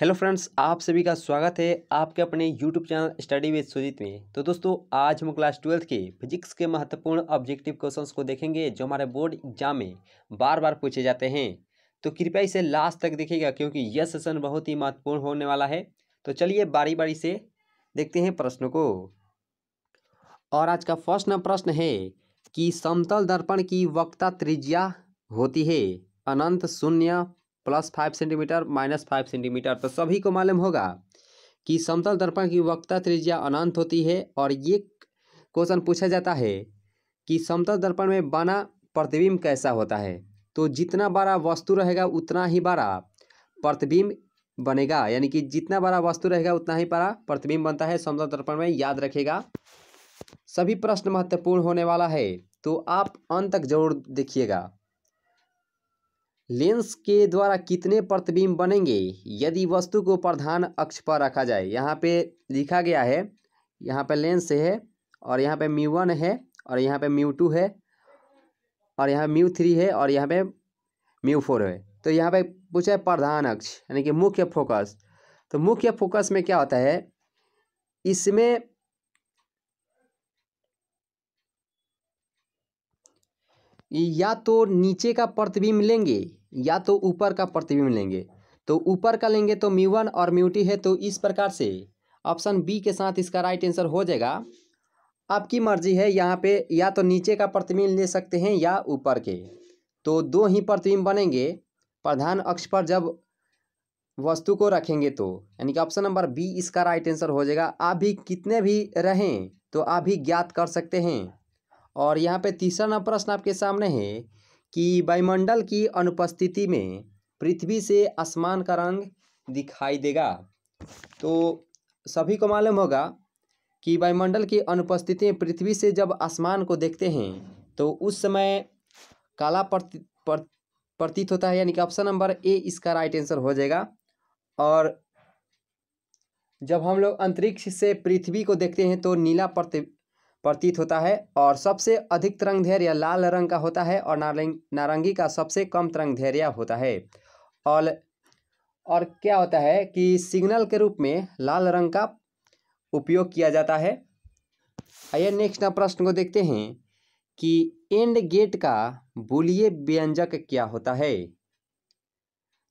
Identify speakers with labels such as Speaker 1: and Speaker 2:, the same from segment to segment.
Speaker 1: Hello friends आप सभी का स्वागत है आपके अपने YouTube channel study with Sujit में तो दोस्तों आज हम क्लास ट्वेल्थ के फिजिक्स के महत्वपूर्ण ऑब्जेक्टिव क्वेश्चंस को देखेंगे जो हमारे बोर्ड एग्जाम में बार बार पूछे जाते हैं तो कृपया इसे लास्ट तक देखिएगा क्योंकि यह सेशन बहुत ही महत्वपूर्ण होने वाला है तो चलिए बारी बारी से देखते हैं प्रश्नों को और आज का फर्स्ट नंबर प्रश्न है कि समतल दर्पण की वक्ता त्रिज्या होती है अनंत शून्य plus five centimetre minus five centimetre तो सभी को मालूम होगा कि समतल दर्पण की वक्ता त्रिज्या अनंत होती है और ये क्वेश्चन पूछा जाता है कि समतल दर्पण में बना प्रतिबिंब कैसा होता है तो जितना बड़ा वस्तु रहेगा उतना ही बड़ा प्रतिबिंब बनेगा यानी कि जितना बड़ा वस्तु रहेगा उतना ही बड़ा प्रतिबिंब बनता है समतल दर्पण में याद रखेगा सभी प्रश्न महत्वपूर्ण होने वाला है तो आप अंत तक जरूर देखिएगा लेंस के द्वारा कितने प्रतिबिंब बनेंगे यदि वस्तु को प्रधान अक्ष पर रखा जाए यहाँ पे लिखा गया है यहाँ पे लेंस है और यहाँ पे म्यू वन है और यहाँ पे म्यू टू है और यहाँ म्यू थ्री है और यहाँ पे म्यू फोर है तो यहाँ पे पूछा है प्रधान अक्ष यानी कि मुख्य फोकस तो मुख्य फोकस में क्या होता है इसमें या तो नीचे का प्रतिबिंब लेंगे या तो ऊपर का प्रतिबिंब लेंगे तो ऊपर का लेंगे तो म्यू वन और म्यू टी है तो इस प्रकार से ऑप्शन बी के साथ इसका राइट आंसर हो जाएगा आपकी मर्जी है यहाँ पे या तो नीचे का प्रतिबिंब ले सकते हैं या ऊपर के तो दो ही प्रतिबिंब बनेंगे प्रधान अक्ष पर जब वस्तु को रखेंगे तो यानी कि ऑप्शन नंबर बी इसका राइट आंसर हो जाएगा आप भी कितने भी रहें तो आप भी ज्ञात कर सकते हैं और यहाँ पे तीसरा प्रश्न आपके सामने है कि वायुमंडल की अनुपस्थिति में पृथ्वी से आसमान का रंग दिखाई देगा तो सभी को मालूम होगा कि वायुमंडल की अनुपस्थिति में पृथ्वी से जब आसमान को देखते हैं तो उस समय काला प्रति, प्रतीत होता है यानी कि ऑप्शन नंबर ए इसका राइट आंसर हो जाएगा और जब हम लोग अंतरिक्ष से पृथ्वी को देखते हैं तो नीला प्रति प्रतीत होता है और सबसे अधिक तरंग धैर्य लाल रंग का होता है और नारंग नारंगी का सबसे कम तरंग धैर्य होता है और और क्या होता है कि सिग्नल के रूप में लाल रंग का उपयोग किया जाता है आइए नेक्स्ट प्रश्न को देखते हैं कि एंड गेट का बोलिए व्यंजक क्या होता है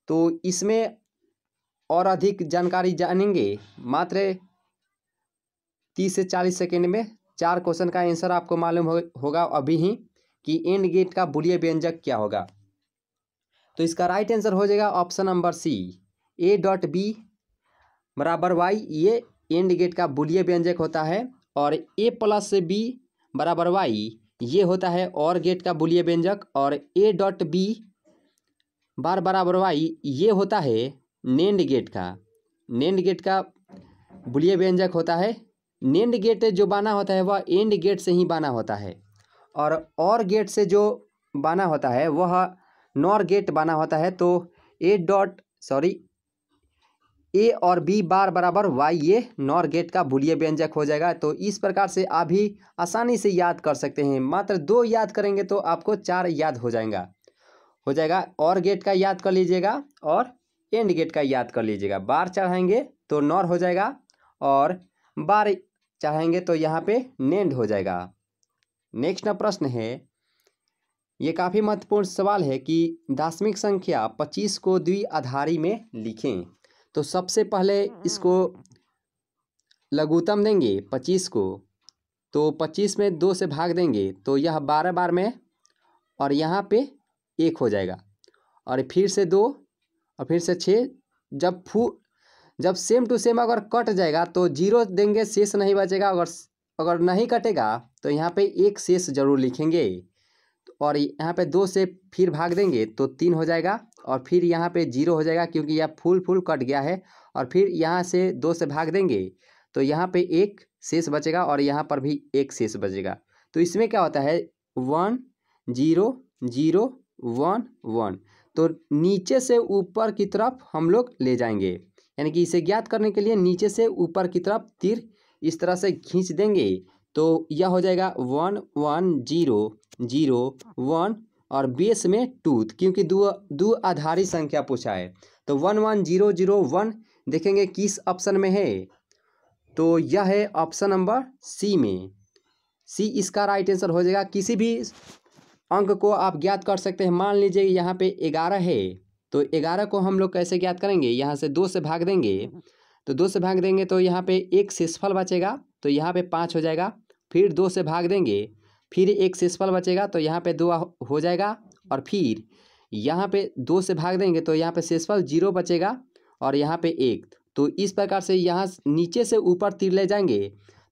Speaker 1: तो इसमें और अधिक जानकारी जानेंगे मात्र तीस से चालीस सेकेंड में चार क्वेश्चन का आंसर आपको मालूम हो, होगा अभी ही कि एंड गेट का बुलिय व्यंजक क्या होगा तो इसका राइट आंसर हो जाएगा option number C A dot B बराबर वाई ये एंड गेट का बुलिय व्यंजक होता है और ए प्लस बी बराबर वाई ये होता है और गेट का बुलिय व्यंजक और ए डॉट बी बार बराबर वाई ये होता है नेंड गेट का नेंड गेट का बुलिय व्यंजक होता है नेंड गेट जो बाना होता है वह एंड गेट से ही बाना होता है और और गेट से जो बाना होता है वह नॉर गेट बाना होता है तो ए डॉट सॉरी ए और बी बार बराबर वाई ये नॉर गेट का भूलिए व्यंजक हो जाएगा तो इस प्रकार से आप भी आसानी से याद कर सकते हैं मात्र दो याद करेंगे तो आपको चार याद हो जाएगा हो जाएगा और गेट का याद कर लीजिएगा और एंड गेट का याद कर लीजिएगा बार चढ़ाएंगे तो नॉर हो जाएगा और बार चाहेंगे तो यहाँ पे नेंड हो जाएगा नेक्स्ट ना प्रश्न है ये काफ़ी महत्वपूर्ण सवाल है कि दशमिक संख्या पच्चीस को द्विआधारी में लिखें तो सबसे पहले हम्म। इसको लघुतम देंगे पच्चीस को तो पच्चीस में दो से भाग देंगे तो यह बारह बार में और यहाँ पे एक हो जाएगा और फिर से दो और फिर से छः जब फू जब सेम टू सेम अगर कट जाएगा तो जीरो देंगे शेष नहीं बचेगा अगर अगर नहीं कटेगा तो यहाँ पे एक शेष जरूर लिखेंगे और यहाँ पे दो से फिर भाग देंगे तो तीन हो जाएगा और फिर यहाँ पे जीरो हो जाएगा क्योंकि यह फुल फुल कट गया है और फिर यहाँ से दो से भाग देंगे तो यहाँ पे एक शेष बचेगा और यहाँ पर भी एक शेष बचेगा तो इसमें क्या होता है one zero zero one one तो नीचे से ऊपर की तरफ हम लोग ले जाएंगे यानी कि इसे ज्ञात करने के लिए नीचे से ऊपर की तरफ तीर इस तरह से खींच देंगे तो यह हो जाएगा one one zero zero one और बेस में टू क्योंकि दो दो आधारी संख्या पूछा है तो one one zero zero one देखेंगे किस ऑप्शन में है तो यह है ऑप्शन नंबर सी में सी इसका राइट आंसर हो जाएगा किसी भी अंक को आप ज्ञात कर सकते हैं मान लीजिए यहाँ पे ग्यारह है तो ग्यारह को हम लोग कैसे ज्ञात करेंगे यहाँ से दो से भाग देंगे तो दो से भाग देंगे तो यहाँ पे एक शेषफल बचेगा तो यहाँ पे पाँच हो जाएगा फिर दो से भाग देंगे फिर एक शेषफल बचेगा तो यहाँ पे दो हो जाएगा और फिर यहाँ पे दो से भाग देंगे तो यहाँ पे शेषफल जीरो बचेगा और यहाँ पे एक तो इस प्रकार से यहाँ नीचे से ऊपर तीर ले जाएंगे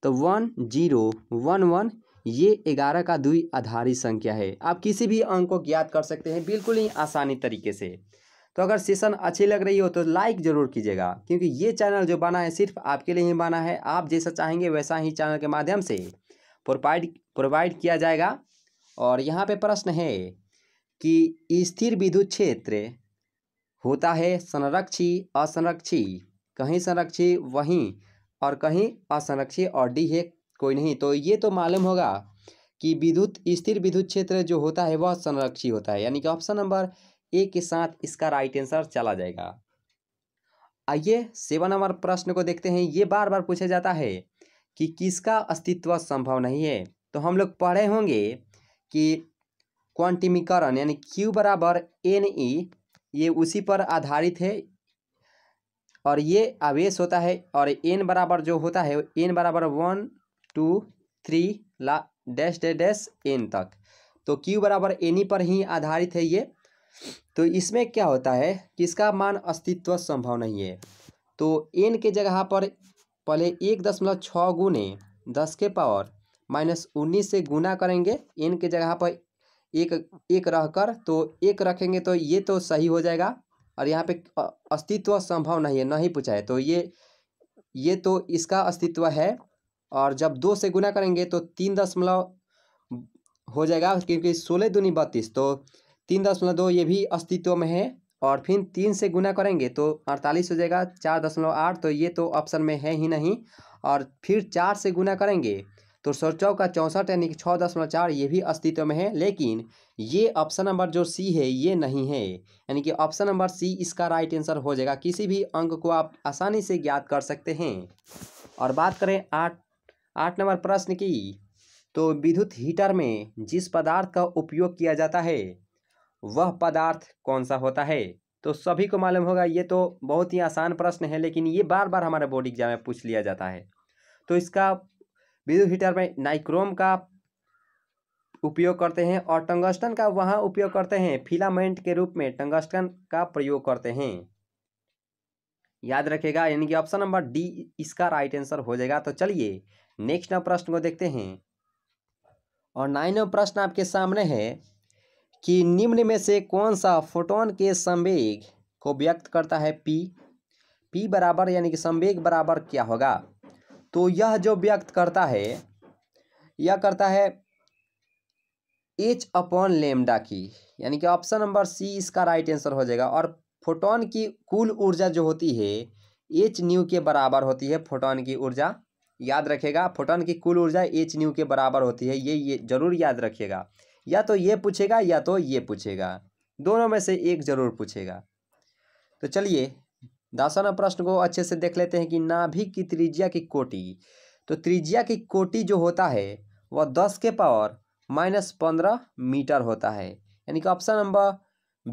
Speaker 1: तो वन जीरो वन वन ये ग्यारह का दुई आधारित संख्या है आप किसी भी अंक को ज्ञात कर सकते हैं बिल्कुल ही आसानी तरीके से तो अगर सेशन अच्छी लग रही हो तो लाइक ज़रूर कीजिएगा क्योंकि ये चैनल जो बना है सिर्फ आपके लिए ही बना है आप जैसा चाहेंगे वैसा ही चैनल के माध्यम से प्रोवाइड प्रोवाइड किया जाएगा और यहाँ पे प्रश्न है कि स्थिर विद्युत क्षेत्र होता है संरक्षी असंरक्षी कहीं संरक्षी वहीं और कहीं असंरक्षी और डी है कोई नहीं तो ये तो मालूम होगा कि विद्युत स्थिर विद्युत क्षेत्र जो होता है वह संरक्षी होता है यानी कि ऑप्शन नंबर ए के साथ इसका राइट आंसर चला जाएगा आइए सेवन नंबर प्रश्न को देखते हैं ये बार बार पूछा जाता है कि किसका अस्तित्व संभव नहीं है तो हम लोग पढ़े होंगे कि क्वांटिमीकरण यानी क्यू बराबर एन ई e, ये उसी पर आधारित है और ये आवेश होता है और एन बराबर जो होता है एन बराबर वन टू थ्री ला डैश डे डैश एन तक तो क्यू बराबर एन ई e पर ही आधारित है ये तो इसमें क्या होता है कि इसका मान अस्तित्व संभव नहीं है तो एन के जगह पर पहले एक दशमलव छः गुने दस के पावर माइनस उन्नीस से गुना करेंगे एन के जगह पर एक एक रह कर तो एक रखेंगे तो ये तो सही हो जाएगा और यहाँ पे अस्तित्व संभव नहीं है नहीं पूछा है तो ये ये तो इसका अस्तित्व है और जब दो से गुना करेंगे तो तीन दशमलव हो जाएगा क्योंकि सोलह दूनी बत्तीस तो तीन दशमलव दो ये भी अस्तित्व में है और फिर तीन से गुना करेंगे तो अड़तालीस हो जाएगा चार दशमलव आठ तो ये तो ऑप्शन में है ही नहीं और फिर चार से गुना करेंगे तो सोचौ का चौंसठ यानी कि छः दशमलव चार ये भी अस्तित्व में है लेकिन ये ऑप्शन नंबर जो सी है ये नहीं है यानी कि ऑप्शन नंबर सी इसका राइट आंसर हो जाएगा किसी भी अंक को आप आसानी से ज्ञात कर सकते हैं और बात करें आठ आठ नंबर प्रश्न की तो विद्युत हीटर में जिस पदार्थ का उपयोग किया जाता है वह पदार्थ कौन सा होता है तो सभी को मालूम होगा ये तो बहुत ही आसान प्रश्न है लेकिन ये बार बार हमारे बोर्ड एग्जाम में पूछ लिया जाता है तो इसका विद्युत हीटर में नाइक्रोम का उपयोग करते हैं और टंगस्टन का वहाँ उपयोग करते हैं फिलामेंट के रूप में टंगस्टन का प्रयोग करते हैं याद रखेगा यानी कि ऑप्शन नंबर डी इसका राइट आंसर हो जाएगा तो चलिए नेक्स्ट प्रश्न को देखते हैं और नाइन प्रश्न आपके सामने है कि निम्न में से कौन सा फोटोन के संवेग को व्यक्त करता है पी पी बराबर यानी कि संवेग बराबर क्या होगा तो यह जो व्यक्त करता है यह करता है एच अपॉन लेमडा की यानी कि ऑप्शन नंबर सी इसका राइट आंसर हो जाएगा और फोटोन की कुल ऊर्जा जो होती है एच न्यू के बराबर होती है फोटोन की ऊर्जा याद रखेगा फोटोन की कुल ऊर्जा एच न्यू के बराबर होती है ये, ये जरूर याद रखिएगा या तो ये पूछेगा या तो ये पूछेगा दोनों में से एक जरूर पूछेगा तो चलिए दासाना प्रश्न को अच्छे से देख लेते हैं कि नाभिक की त्रिज्या की कोटि तो त्रिज्या की कोटि जो होता है वह दस के पावर माइनस पंद्रह मीटर होता है यानी कि ऑप्शन नंबर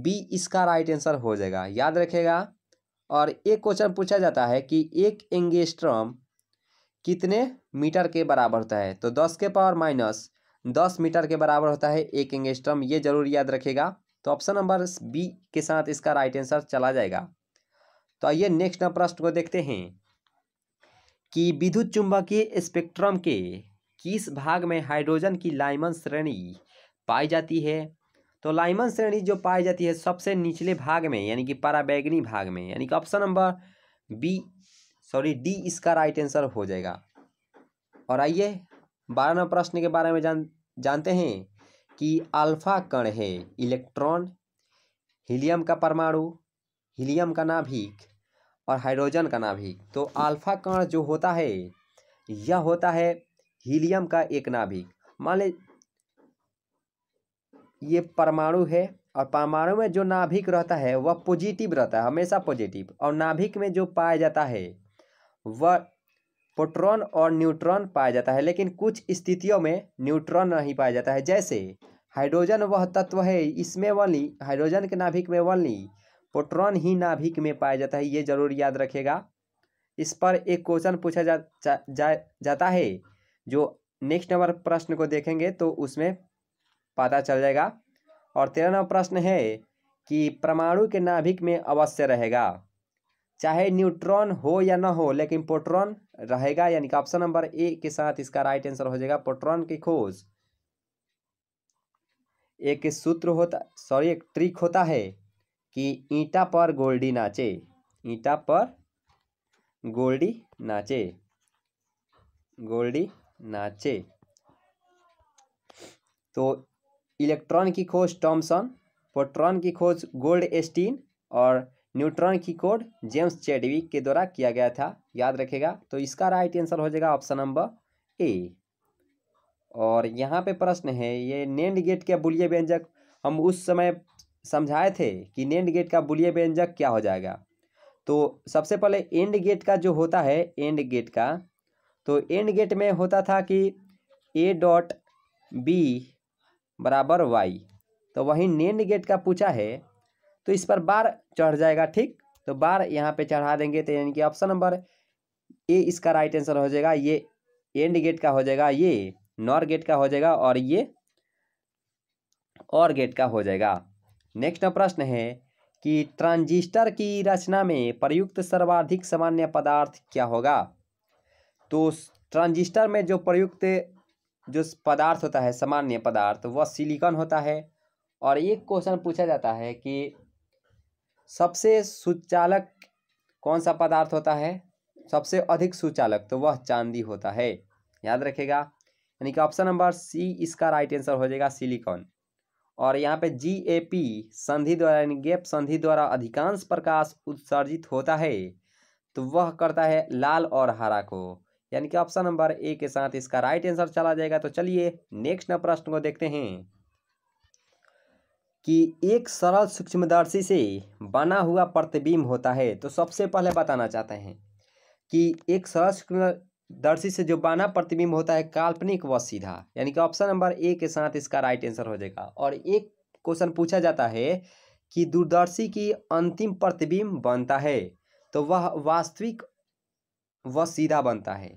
Speaker 1: बी इसका राइट आंसर हो जाएगा याद रखेगा और एक क्वेश्चन पूछा जाता है कि एक एंगेस्ट्रम कितने मीटर के बराबर होता है तो दस के पावर माइनस दस मीटर के बराबर होता है एक एंगेस्ट्रम ये जरूर याद रखेगा तो ऑप्शन नंबर बी के साथ इसका राइट आंसर चला जाएगा तो आइए नेक्स्ट प्रश्न को देखते हैं कि विद्युत चुंबकीय स्पेक्ट्रम के किस भाग में हाइड्रोजन की लाइमन श्रेणी पाई जाती है तो लाइमन श्रेणी जो पाई जाती है सबसे निचले भाग में यानी कि पराबैगनी भाग में यानी कि option number B sorry D इसका राइट आंसर हो जाएगा और आइए बारह नंबर प्रश्न के बारे में जान जानते हैं कि अल्फा कण है इलेक्ट्रॉन हीलियम का परमाणु हीलियम का नाभिक और हाइड्रोजन का नाभिक तो अल्फा कण जो होता है यह होता है हीलियम का एक नाभिक मान ले ये परमाणु है और परमाणु में जो नाभिक रहता है वह पॉजिटिव रहता है हमेशा पॉजिटिव और नाभिक में जो पाया जाता है वह प्रोटॉन और न्यूट्रॉन पाया जाता है लेकिन कुछ स्थितियों में न्यूट्रॉन नहीं पाया जाता है जैसे हाइड्रोजन वह तत्व है इसमें वनली हाइड्रोजन के नाभिक में वनली प्रोटॉन ही नाभिक में पाया जाता है ये जरूर याद रखेगा इस पर एक क्वेश्चन पूछा जा, जा, जा जाता है जो नेक्स्ट नंबर प्रश्न को देखेंगे तो उसमें पता चल जाएगा और तेरह नंबर प्रश्न है कि परमाणु के नाभिक में अवश्य रहेगा चाहे न्यूट्रॉन हो या ना हो लेकिन प्रोटॉन रहेगा यानी कि ऑप्शन नंबर ए के साथ इसका राइट आंसर हो जाएगा पोट्रॉन की खोज एक सूत्र होता सॉरी एक ट्रिक होता है कि ईटा पर गोल्डी नाचे ईटा पर गोल्डी नाचे गोल्डी नाचे तो इलेक्ट्रॉन की खोज टॉमसन पोट्रॉन की खोज गोल्ड एस्टीन और न्यूट्रॉन की कोड जेम्स चेडविक के द्वारा किया गया था याद रखेगा तो इसका राइट आंसर हो जाएगा ऑप्शन नंबर ए और यहाँ पे प्रश्न है ये नेंड गेट के बुलिय व्यंजक हम उस समय समझाए थे कि नेंड गेट का बुलिय व्यंजक क्या हो जाएगा तो सबसे पहले एंड गेट का जो होता है एंड गेट का तो एंड गेट में होता था कि ए डॉट बी बराबर वाई तो वहीं नेंड गेट का पूछा है तो इस पर बार चढ़ जाएगा ठीक तो बार यहाँ पे चढ़ा देंगे तो यानी कि ऑप्शन नंबर ए इसका राइट आंसर हो जाएगा ये एंड गेट का हो जाएगा ये नॉर गेट का हो जाएगा और ये और गेट का हो जाएगा नेक्स्ट प्रश्न है कि ट्रांजिस्टर की रचना में प्रयुक्त सर्वाधिक सामान्य पदार्थ क्या होगा तो ट्रांजिस्टर में जो प्रयुक्त जो पदार्थ होता है सामान्य पदार्थ वह सिलिकॉन होता है और एक क्वेश्चन पूछा जाता है कि सबसे सुचालक कौन सा पदार्थ होता है सबसे अधिक सुचालक तो वह चांदी होता है याद रखेगा यानी कि ऑप्शन नंबर सी इसका राइट आंसर हो जाएगा सिलिकॉन और यहाँ पे जी ए पी संधि द्वारा यानी गेप संधि द्वारा अधिकांश प्रकाश उत्सर्जित होता है तो वह करता है लाल और हरा को यानी कि ऑप्शन नंबर ए के साथ इसका राइट आंसर चला जाएगा तो चलिए नेक्स्ट प्रश्न को देखते हैं कि एक सरल सूक्ष्मदर्शी से बना हुआ प्रतिबिंब होता है तो सबसे पहले बताना चाहते हैं कि एक सरल सूक्ष्मदर्शी से जो बना प्रतिबिंब होता है काल्पनिक व सीधा यानी कि ऑप्शन नंबर ए के साथ इसका राइट आंसर हो जाएगा और एक क्वेश्चन पूछा जाता है कि दूरदर्शी की अंतिम प्रतिबिंब बनता है तो वह वास्तविक व सीधा बनता है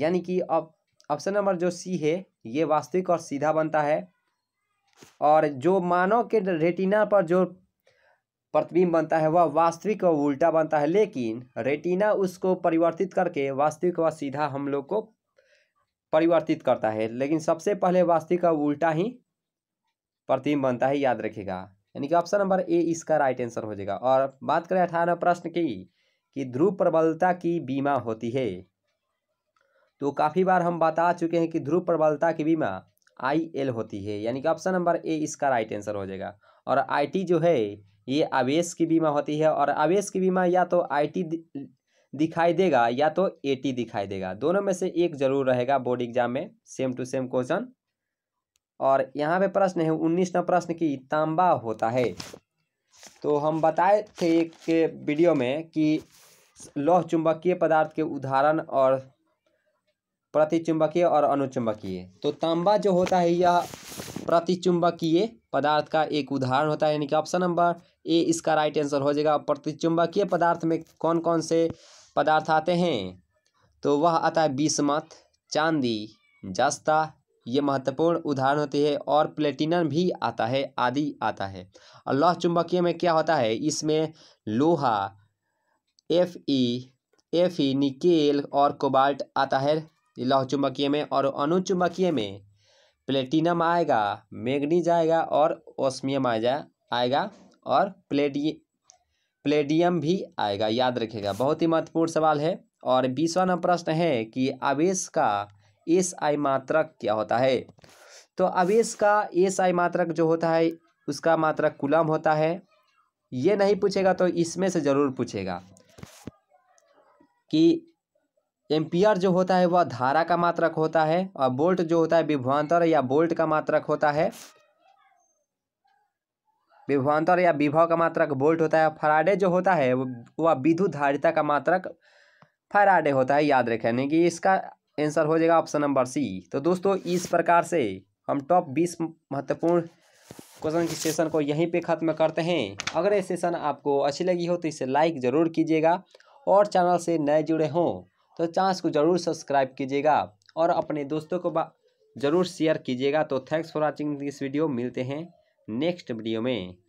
Speaker 1: यानी कि अब ऑप्शन नंबर जो सी है ये वास्तविक और सीधा बनता है और जो मानव के रेटिना पर जो प्रतिबिंब बनता है वह वास्तविक व उल्टा बनता है लेकिन रेटिना उसको परिवर्तित करके वास्तविक व सीधा हम लोग को परिवर्तित करता है लेकिन सबसे पहले वास्तविक व उल्टा ही प्रतिबिंब बनता है याद रखेगा यानी कि ऑप्शन नंबर ए इसका राइट आंसर हो जाएगा और बात करें अठारह प्रश्न की कि ध्रुव प्रबलता की बीमा होती है तो काफ़ी बार हम बता चुके हैं कि ध्रुव प्रबलता की बीमा आई एल होती है यानी कि ऑप्शन नंबर ए इसका राइट आंसर हो जाएगा और आई टी जो है ये आवेश की बीमा होती है और आवेश की बीमा या तो आई टी दिखाई देगा या तो ए टी दिखाई देगा दोनों में से एक जरूर रहेगा बोर्ड एग्जाम में सेम टू सेम क्वेश्चन और यहाँ पे प्रश्न है उन्नीस नंबर प्रश्न की तांबा होता है तो हम बताए थे एक वीडियो में कि लौह चुंबकीय पदार्थ के उदाहरण और प्रतिचुंबकीय और अनुचुंबकीय तो तांबा जो होता है यह प्रतिचुंबकीय पदार्थ का एक उदाहरण होता है यानी कि ऑप्शन नंबर ए इसका राइट आंसर हो जाएगा प्रतिचुंबकीय पदार्थ में कौन कौन से पदार्थ आते हैं तो वह आता है बीसमत चांदी जस्ता ये महत्वपूर्ण उदाहरण होती है और प्लेटिनम भी आता है आदि आता है और लौह चुंबकीय में क्या होता है इसमें लोहा F E F E nickel और कोबाल्ट आता है लौह चुंबकीय में और अनुचुंबकीय में प्लेटिनम आएगा मैग्नीज आएगा और ओस्मियम आ जा आएगा और प्लेटी प्लेडियम भी आएगा याद रखिएगा बहुत ही महत्वपूर्ण सवाल है और बीसवा नंबर प्रश्न है कि आवेश का एस आई मात्रक क्या होता है तो आवेश का एस आई मात्रक जो होता है उसका मात्रक कुलम होता है ये नहीं पूछेगा तो इसमें से ज़रूर पूछेगा कि एम्पियर जो होता है वह धारा का मात्रक होता है और बोल्ट जो होता है विभवान्तर या बोल्ट का मात्रक होता है विभवान्तर या विभव का मात्रक बोल्ट होता है फराडे जो होता है वह विद्युत धारिता का मात्रक फराडे होता है याद रखें कि इसका आंसर हो जाएगा ऑप्शन नंबर सी तो दोस्तों इस प्रकार से हम टॉप बीस महत्वपूर्ण क्वेश्चन के सेशन को यहीं पे ख़त्म करते हैं अगर ये सेशन आपको अच्छी लगी हो तो इसे लाइक ज़रूर कीजिएगा और चैनल से नए जुड़े हों तो चांस को ज़रूर सब्सक्राइब कीजिएगा और अपने दोस्तों को ज़रूर शेयर कीजिएगा तो thanks for watching this video मिलते हैं नेक्स्ट वीडियो में